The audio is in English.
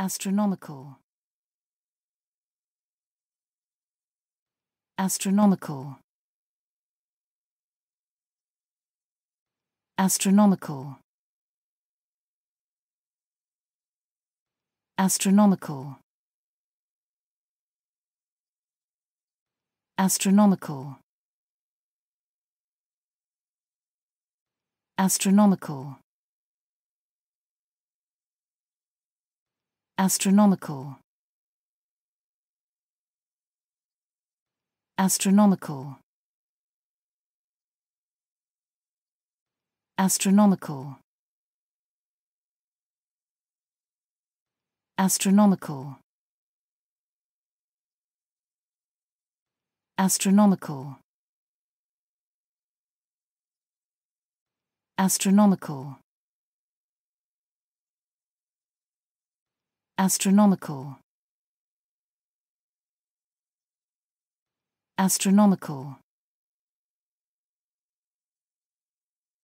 astronomical astronomical astronomical astronomical astronomical astronomical astronomical astronomical astronomical astronomical astronomical astronomical astronomical astronomical